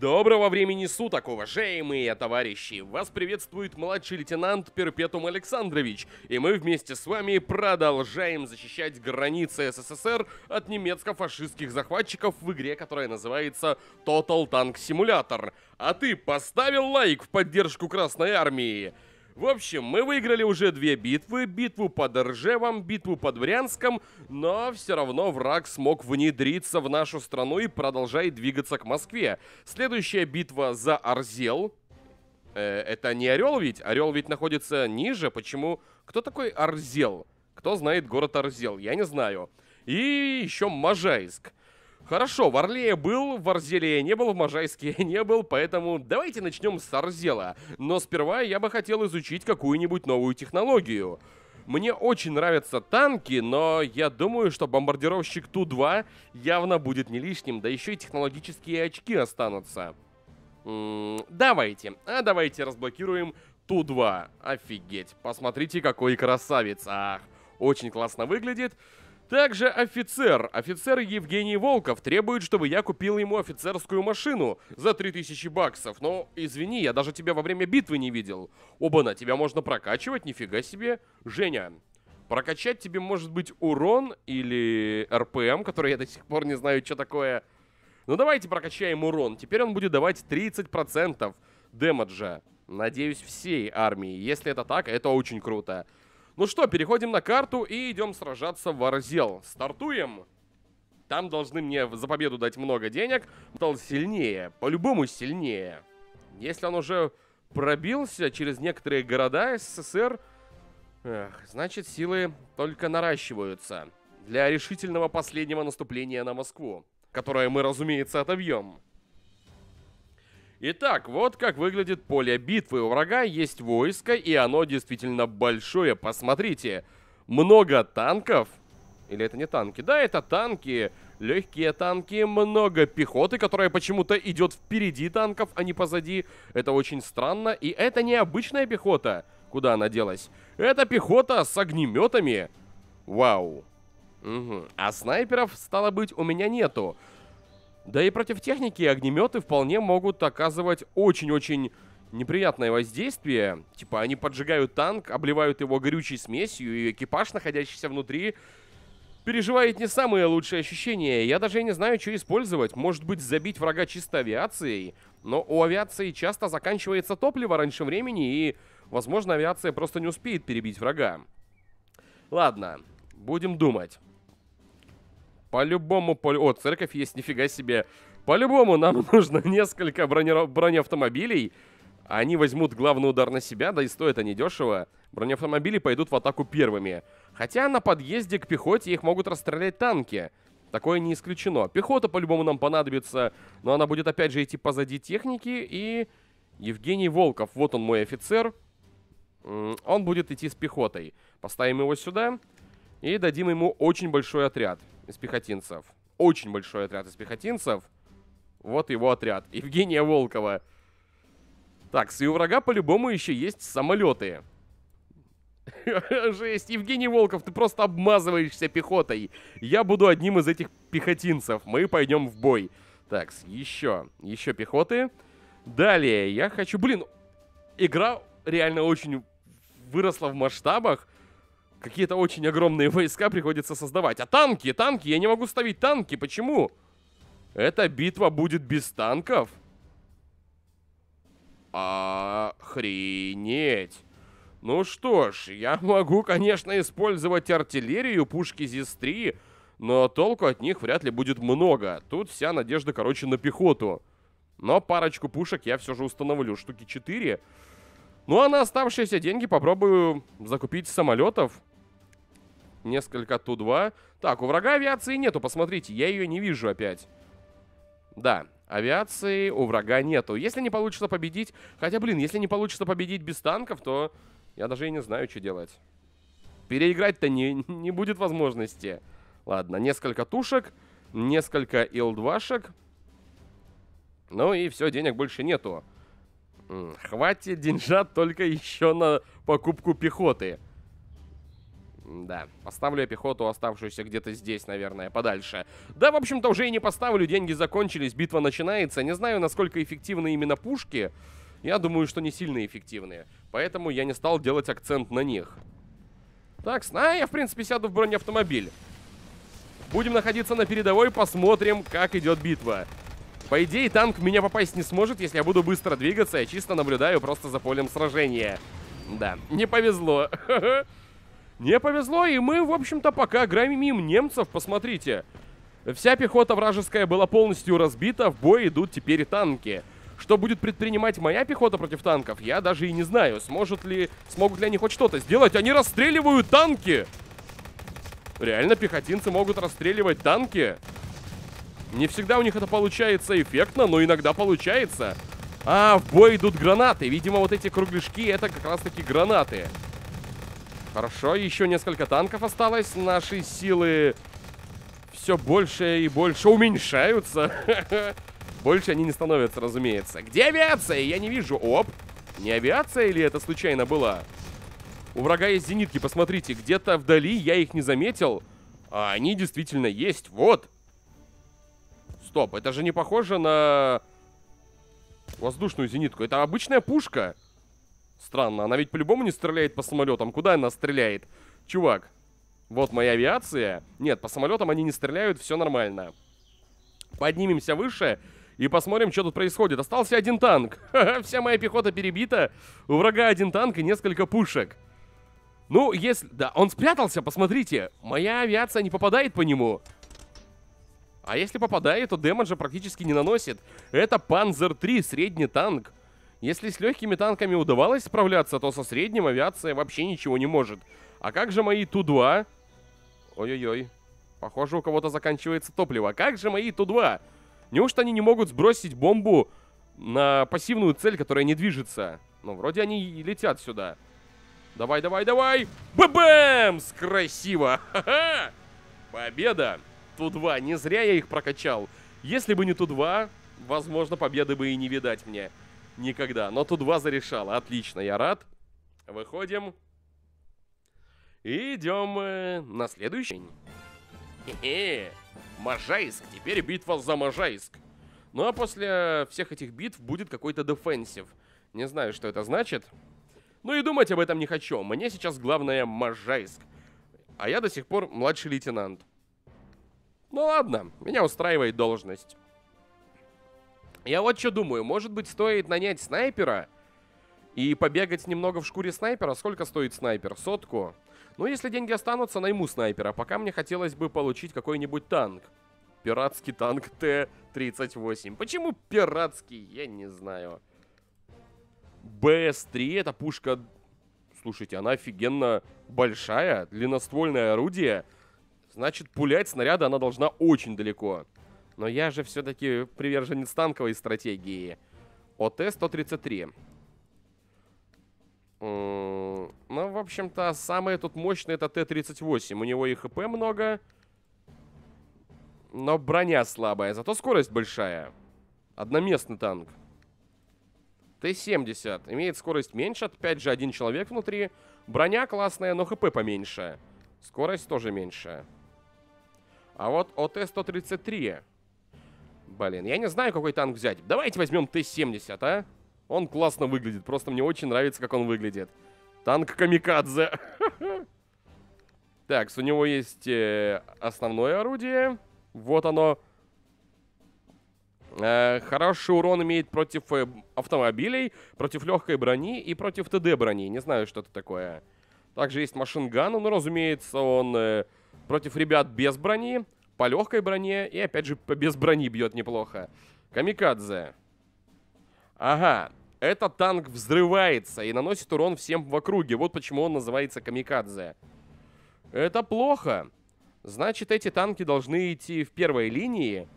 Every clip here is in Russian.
Доброго времени суток, уважаемые товарищи! Вас приветствует младший лейтенант Перпетум Александрович, и мы вместе с вами продолжаем защищать границы СССР от немецко-фашистских захватчиков в игре, которая называется Total Tank Simulator. А ты поставил лайк в поддержку Красной Армии? В общем, мы выиграли уже две битвы. Битву под Ржевом, битву под Брянском. Но все равно враг смог внедриться в нашу страну и продолжает двигаться к Москве. Следующая битва за Арзел. Э, это не Орел ведь? Орел ведь находится ниже. Почему? Кто такой Арзел? Кто знает город Арзел? Я не знаю. И еще Можайск. Хорошо, в Орле я был, в Арзеле я не был, в Можайске я не был, поэтому давайте начнем с Арзела. Но сперва я бы хотел изучить какую-нибудь новую технологию. Мне очень нравятся танки, но я думаю, что бомбардировщик Ту-2 явно будет не лишним, да еще и технологические очки останутся. М -м давайте, а давайте разблокируем Ту-2. Офигеть, посмотрите, какой красавец, ах, очень классно выглядит. Также офицер, офицер Евгений Волков, требует, чтобы я купил ему офицерскую машину за 3000 баксов. Но, извини, я даже тебя во время битвы не видел. Оба-на, тебя можно прокачивать, нифига себе. Женя, прокачать тебе может быть урон или РПМ, который я до сих пор не знаю, что такое. Ну давайте прокачаем урон. Теперь он будет давать 30% демеджа. Надеюсь, всей армии. Если это так, это очень круто. Ну что, переходим на карту и идем сражаться в Арзел. Стартуем! Там должны мне за победу дать много денег. Стал сильнее, по-любому сильнее. Если он уже пробился через некоторые города СССР, эх, значит силы только наращиваются. Для решительного последнего наступления на Москву, которое мы, разумеется, отобьем. Итак, вот как выглядит поле битвы. У врага есть войско, и оно действительно большое. Посмотрите, много танков. Или это не танки? Да, это танки. Легкие танки, много пехоты, которая почему-то идет впереди танков, а не позади. Это очень странно. И это не обычная пехота. Куда она делась? Это пехота с огнеметами. Вау. Угу. А снайперов, стало быть, у меня нету. Да и против техники огнеметы вполне могут оказывать очень-очень неприятное воздействие. Типа они поджигают танк, обливают его горючей смесью, и экипаж, находящийся внутри, переживает не самые лучшие ощущения. Я даже не знаю, что использовать. Может быть, забить врага чисто авиацией. Но у авиации часто заканчивается топливо раньше времени, и, возможно, авиация просто не успеет перебить врага. Ладно, будем думать. По-любому, по... о, церковь есть, нифига себе. По-любому нам нужно несколько броне... бронеавтомобилей. Они возьмут главный удар на себя, да и стоят они дешево. Бронеавтомобили пойдут в атаку первыми. Хотя на подъезде к пехоте их могут расстрелять танки. Такое не исключено. Пехота по-любому нам понадобится, но она будет опять же идти позади техники. И Евгений Волков, вот он мой офицер. Он будет идти с пехотой. Поставим его Сюда. И дадим ему очень большой отряд из пехотинцев. Очень большой отряд из пехотинцев. Вот его отряд. Евгения Волкова. Так, и у врага по-любому еще есть самолеты. Жесть, Евгений Волков, ты просто обмазываешься пехотой. Я буду одним из этих пехотинцев. Мы пойдем в бой. Так, еще. Еще пехоты. Далее, я хочу... Блин, игра реально очень выросла в масштабах какие-то очень огромные войска приходится создавать. А танки, танки, я не могу ставить танки, почему? Эта битва будет без танков? Охренеть. Ну что ж, я могу, конечно, использовать артиллерию, пушки ЗИС-3, но толку от них вряд ли будет много. Тут вся надежда, короче, на пехоту. Но парочку пушек я все же установлю, штуки 4. Ну а на оставшиеся деньги попробую закупить самолетов. Несколько Ту-2. Так, у врага авиации нету, посмотрите, я ее не вижу опять. Да, авиации у врага нету. Если не получится победить... Хотя, блин, если не получится победить без танков, то я даже и не знаю, что делать. Переиграть-то не, не будет возможности. Ладно, несколько тушек, несколько ил-2шек. Ну и все, денег больше нету. Хватит деньжат только еще на покупку пехоты. Да, поставлю я пехоту, оставшуюся где-то здесь, наверное, подальше. Да, в общем-то, уже и не поставлю, деньги закончились, битва начинается. Не знаю, насколько эффективны именно пушки. Я думаю, что не сильно эффективные. Поэтому я не стал делать акцент на них. Так, а я, в принципе, сяду в бронеавтомобиль. Будем находиться на передовой, посмотрим, как идет битва. По идее, танк меня попасть не сможет, если я буду быстро двигаться. Я чисто наблюдаю просто за полем сражения. Да, не повезло. Не повезло, и мы, в общем-то, пока громим немцев, посмотрите. Вся пехота вражеская была полностью разбита, в бой идут теперь танки. Что будет предпринимать моя пехота против танков, я даже и не знаю. Сможет ли, смогут ли они хоть что-то сделать? Они расстреливают танки! Реально, пехотинцы могут расстреливать танки. Не всегда у них это получается эффектно, но иногда получается. А, в бой идут гранаты. Видимо, вот эти кругляшки, это как раз-таки гранаты. Гранаты. Хорошо, еще несколько танков осталось. Наши силы все больше и больше уменьшаются. Больше они не становятся, разумеется. Где авиация? Я не вижу. Оп. Не авиация или это случайно было? У врага есть зенитки, посмотрите. Где-то вдали я их не заметил. А они действительно есть. Вот. Стоп, это же не похоже на воздушную зенитку. Это обычная пушка. Пушка. Странно, она ведь по-любому не стреляет по самолетам. Куда она стреляет? Чувак, вот моя авиация. Нет, по самолетам они не стреляют, все нормально. Поднимемся выше и посмотрим, что тут происходит. Остался один танк. Вся моя пехота перебита. У врага один танк и несколько пушек. Ну, если... Да, он спрятался, посмотрите. Моя авиация не попадает по нему. А если попадает, то демеджа практически не наносит. Это Панзер 3, средний танк. Если с легкими танками удавалось справляться, то со средним авиация вообще ничего не может. А как же мои Ту-2? Ой-ой-ой. Похоже, у кого-то заканчивается топливо. А как же мои Ту-2? Неужто они не могут сбросить бомбу на пассивную цель, которая не движется? Ну, вроде они и летят сюда. Давай, давай, давай! Бэбэмс! Красиво! Ха-ха! Победа! Ту-2, не зря я их прокачал. Если бы не Ту-2, возможно, победы бы и не видать мне никогда. Но тут ваза решала. Отлично, я рад. Выходим. И идем э, на следующий день. Хе-хе. Можайск. Теперь битва за Можайск. Ну а после всех этих битв будет какой-то дефенсив. Не знаю, что это значит. Ну и думать об этом не хочу. Мне сейчас главное Можайск. А я до сих пор младший лейтенант. Ну ладно, меня устраивает должность. Я вот что думаю, может быть, стоит нанять снайпера и побегать немного в шкуре снайпера. Сколько стоит снайпер? Сотку? Ну, если деньги останутся, найму снайпера. Пока мне хотелось бы получить какой-нибудь танк. Пиратский танк Т-38. Почему пиратский? Я не знаю. БС-3, это пушка... Слушайте, она офигенно большая, длинноствольное орудие. Значит, пулять снаряды она должна очень далеко. Но я же все-таки приверженец танковой стратегии. ОТ-133. Ну, в общем-то, самое тут мощное это Т-38. У него и ХП много, но броня слабая, зато скорость большая. Одноместный танк. Т-70. Имеет скорость меньше, опять же, один человек внутри. Броня классная, но ХП поменьше. Скорость тоже меньше. А вот ОТ-133. Блин, я не знаю, какой танк взять. Давайте возьмем Т-70, а? Он классно выглядит. Просто мне очень нравится, как он выглядит. Танк Камикадзе. Так, у него есть э, основное орудие. Вот оно. Э, хороший урон имеет против э, автомобилей, против легкой брони и против ТД брони. Не знаю, что это такое. Также есть машинган, но, ну, разумеется, он против ребят без брони по легкой броне и, опять же, без брони бьет неплохо. Камикадзе. Ага, этот танк взрывается и наносит урон всем в округе. Вот почему он называется Камикадзе. Это плохо. Значит, эти танки должны идти в первой линии,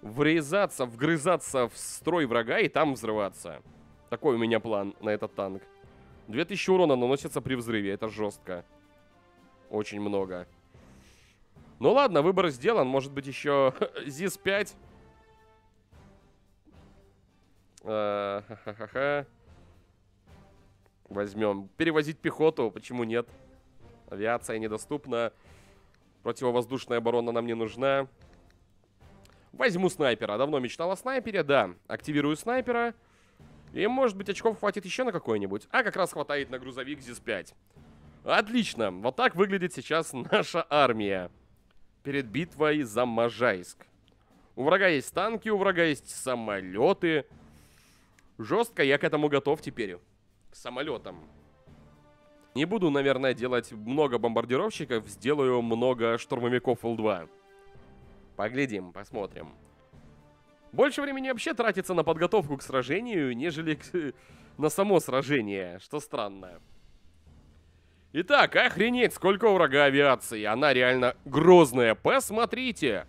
врезаться, вгрызаться в строй врага и там взрываться. Такой у меня план на этот танк. 2000 урона наносится при взрыве, это жестко. Очень много. Ну ладно, выбор сделан. Может быть, еще ЗИС-5. Э, Возьмем. Перевозить пехоту, почему нет? Авиация недоступна. Противовоздушная оборона нам не нужна. Возьму снайпера. Давно мечтал о снайпере, да. Активирую снайпера. И, может быть, очков хватит еще на какой-нибудь. А как раз хватает на грузовик ЗИС-5. Отлично. Вот так выглядит сейчас наша армия перед битвой за Можайск. У врага есть танки, у врага есть самолеты. Жестко я к этому готов теперь. К самолетам. Не буду, наверное, делать много бомбардировщиков, сделаю много штурмовиков Л-2. Поглядим, посмотрим. Больше времени вообще тратится на подготовку к сражению, нежели к... на само сражение, что странно. Итак, охренеть, сколько врага авиации. Она реально грозная. Посмотрите.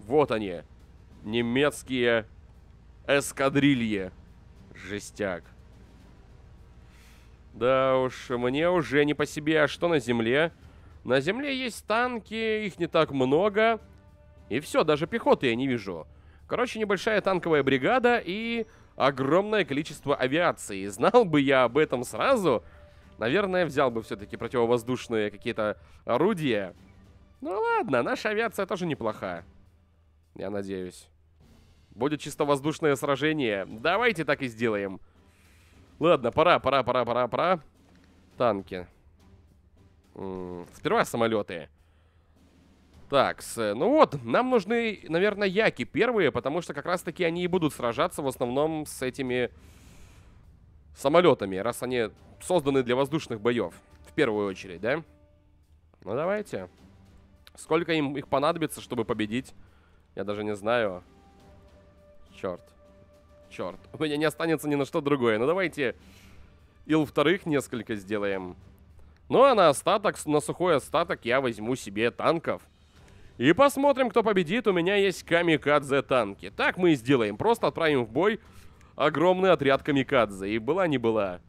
Вот они. Немецкие эскадрильи. Жестяк. Да уж, мне уже не по себе. А что на земле? На земле есть танки, их не так много. И все, даже пехоты я не вижу. Короче, небольшая танковая бригада и огромное количество авиации. Знал бы я об этом сразу, наверное, взял бы все-таки противовоздушные какие-то орудия. Ну ладно, наша авиация тоже неплохая. Я надеюсь. Будет чисто воздушное сражение. Давайте так и сделаем. Ладно, пора, пора, пора, пора, пора. Танки. М -м, сперва самолеты. Так, -с, ну вот, нам нужны, наверное, яки первые, потому что как раз-таки они и будут сражаться в основном с этими самолетами, раз они созданы для воздушных боев. В первую очередь, да? Ну давайте. Сколько им их понадобится, чтобы победить? Я даже не знаю. Черт. Черт. У меня не останется ни на что другое. Ну давайте ил вторых несколько сделаем. Ну а на остаток, на сухой остаток я возьму себе танков. И посмотрим, кто победит. У меня есть камикадзе танки. Так мы и сделаем. Просто отправим в бой огромный отряд камикадзе. И была не была.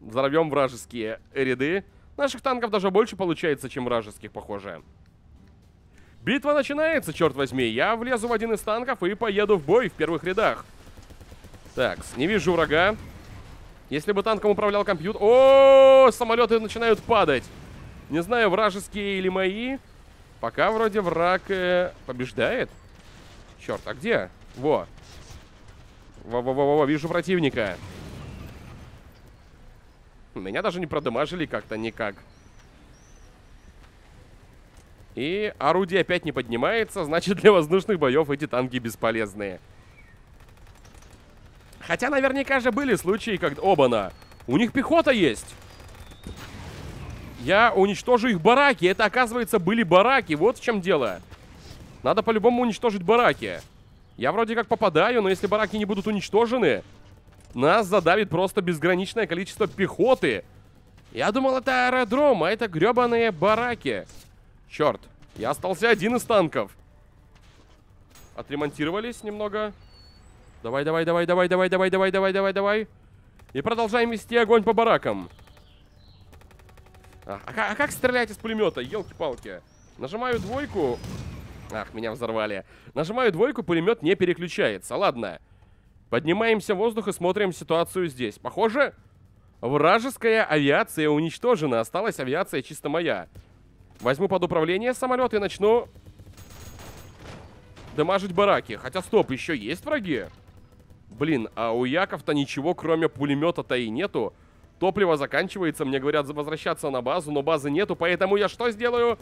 Взорвем вражеские ряды. Наших танков даже больше получается, чем вражеских, похоже. Битва начинается, черт возьми. Я влезу в один из танков и поеду в бой в первых рядах. Так, не вижу врага. Если бы танком управлял компьютер... О, самолеты начинают падать. Не знаю, вражеские или мои. Пока вроде враг э, побеждает. Черт, а где? Во. Во-во-во-во, вижу противника. Меня даже не продамажили как-то никак. И орудие опять не поднимается, значит для воздушных боев эти танки бесполезные. Хотя наверняка же были случаи, когда... на. У них пехота есть! Я уничтожу их бараки. Это, оказывается, были бараки. Вот в чем дело. Надо по-любому уничтожить бараки. Бараки. Я вроде как попадаю, но если бараки не будут уничтожены, нас задавит просто безграничное количество пехоты. Я думал, это аэродром, а это гребаные бараки. Черт, я остался один из танков. Отремонтировались немного. Давай, давай, давай, давай, давай, давай, давай, давай, давай, давай. И продолжаем вести огонь по баракам. А, а, а как стрелять из пулемета? Елки-палки. Нажимаю двойку. Ах, меня взорвали. Нажимаю двойку, пулемет не переключается. Ладно. Поднимаемся в воздух и смотрим ситуацию здесь. Похоже, вражеская авиация уничтожена. Осталась авиация чисто моя. Возьму под управление самолет и начну дамажить бараки. Хотя, стоп, еще есть враги? Блин, а у Яков-то ничего, кроме пулемета-то и нету. Топливо заканчивается, мне говорят возвращаться на базу, но базы нету, поэтому я что сделаю?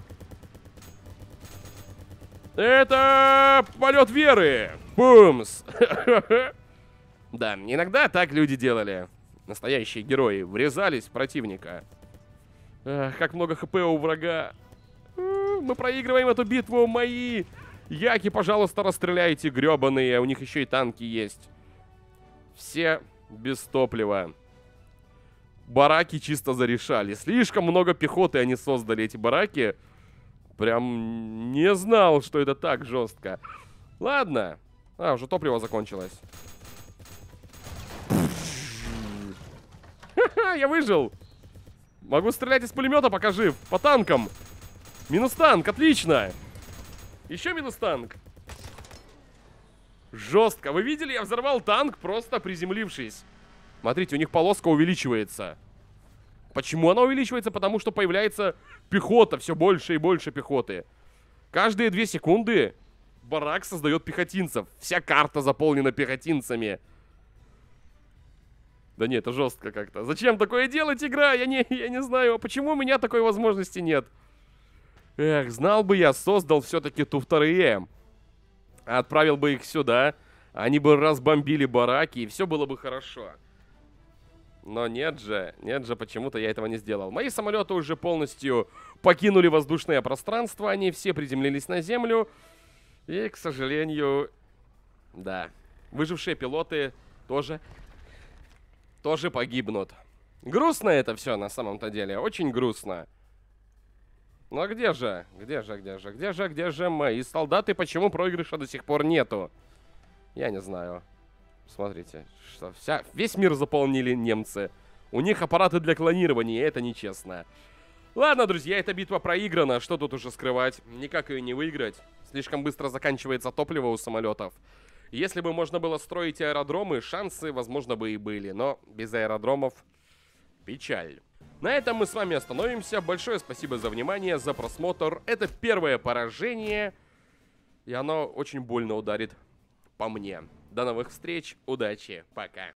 Это полет веры. Бумс. Да, иногда так люди делали. Настоящие герои врезались в противника. Эх, как много хп у врага. Мы проигрываем эту битву, мои. Яки, пожалуйста, расстреляйте, гребаные. У них еще и танки есть. Все без топлива. Бараки чисто зарешали. Слишком много пехоты они создали, эти бараки. Бараки прям не знал, что это так жестко. Ладно. А, уже топливо закончилось. я выжил. Могу стрелять из пулемета, пока жив. По танкам. Минус танк, отлично. Еще минус танк. Жестко. Вы видели, я взорвал танк, просто приземлившись. Смотрите, у них полоска увеличивается. Почему она увеличивается? Потому что появляется пехота, все больше и больше пехоты. Каждые две секунды барак создает пехотинцев. Вся карта заполнена пехотинцами. Да нет, это жестко как-то. Зачем такое делать, игра? Я не, я не знаю, почему у меня такой возможности нет. Эх, знал бы я, создал все-таки ту вторые. Отправил бы их сюда. Они бы разбомбили бараки, и все было бы хорошо. Но нет же, нет же, почему-то я этого не сделал. Мои самолеты уже полностью покинули воздушное пространство, они все приземлились на землю. И, к сожалению, да, выжившие пилоты тоже, тоже погибнут. Грустно это все на самом-то деле, очень грустно. Но где же, где же, где же, где же, где же мои солдаты? Почему проигрыша до сих пор нету? Я не знаю. Смотрите, что вся, весь мир заполнили немцы. У них аппараты для клонирования, это нечестно. Ладно, друзья, эта битва проиграна, что тут уже скрывать? Никак ее не выиграть. Слишком быстро заканчивается топливо у самолетов. Если бы можно было строить аэродромы, шансы, возможно, бы и были. Но без аэродромов печаль. На этом мы с вами остановимся. Большое спасибо за внимание, за просмотр. Это первое поражение, и оно очень больно ударит по мне. До новых встреч, удачи, пока.